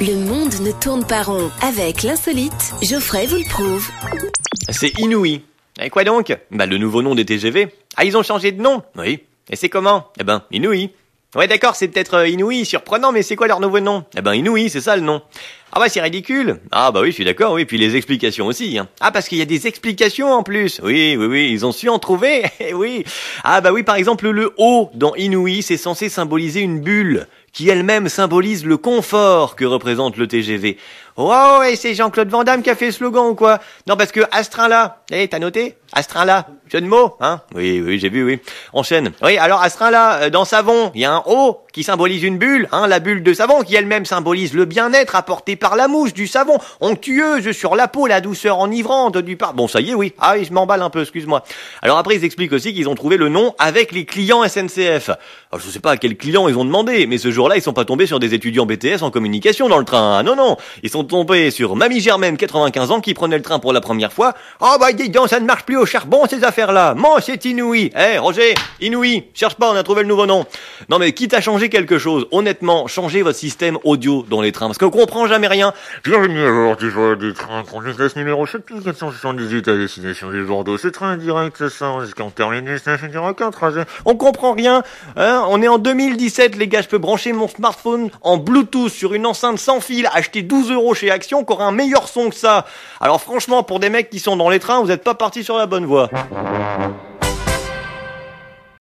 Le monde ne tourne pas rond. Avec l'insolite, Geoffrey vous le prouve. C'est inouï. Et quoi donc Bah le nouveau nom des TGV. Ah ils ont changé de nom Oui. Et c'est comment Eh ben, inouï. Ouais d'accord, c'est peut-être euh, inouï, surprenant, mais c'est quoi leur nouveau nom Eh ben inouï, c'est ça le nom. Ah bah c'est ridicule. Ah bah oui, je suis d'accord, oui, puis les explications aussi. Hein. Ah parce qu'il y a des explications en plus. Oui, oui, oui, ils ont su en trouver. Eh oui. Ah bah oui, par exemple le O dans inouï, c'est censé symboliser une bulle qui elle-même symbolise le confort que représente le TGV. Oh, oh c'est Jean-Claude Van Damme qui a fait le slogan ou quoi Non, parce que à là eh, t'as noté À ce train-là, Jeune mot, hein Oui, oui, j'ai vu, oui. Enchaîne. Oui, alors à là euh, dans Savon, il y a un O qui symbolise une bulle, hein, la bulle de savon qui elle-même symbolise le bien-être apporté par la mousse du savon, onctueuse sur la peau, la douceur enivrante du par... Bon, ça y est, oui. Ah, je m'emballe un peu, excuse-moi. Alors après, ils expliquent aussi qu'ils ont trouvé le nom avec les clients SNCF. Alors, ah, je sais pas à quel client ils ont demandé, mais ce jour là ils sont pas tombés sur des étudiants BTS en communication dans le train. Hein. Non, non. Ils sont tombés sur Mamie Germaine, 95 ans, qui prenait le train pour la première fois. Oh, bah, dis donc, ça ne marche plus au charbon, ces affaires-là. Mon, c'est inouï. Eh, Roger, inouï. Cherche pas, on a trouvé le nouveau nom. Non, mais quitte à changer quelque chose, honnêtement, changez votre système audio dans les trains. Parce qu'on comprend jamais rien. des trains, numéro à destination du Bordeaux. C'est train direct, c'est ça. On comprend rien. Hein on est en 2017, les gars, je peux brancher mon smartphone en Bluetooth sur une enceinte sans fil, acheter 12 euros chez Action, qui aura un meilleur son que ça. Alors franchement, pour des mecs qui sont dans les trains, vous n'êtes pas parti sur la bonne voie.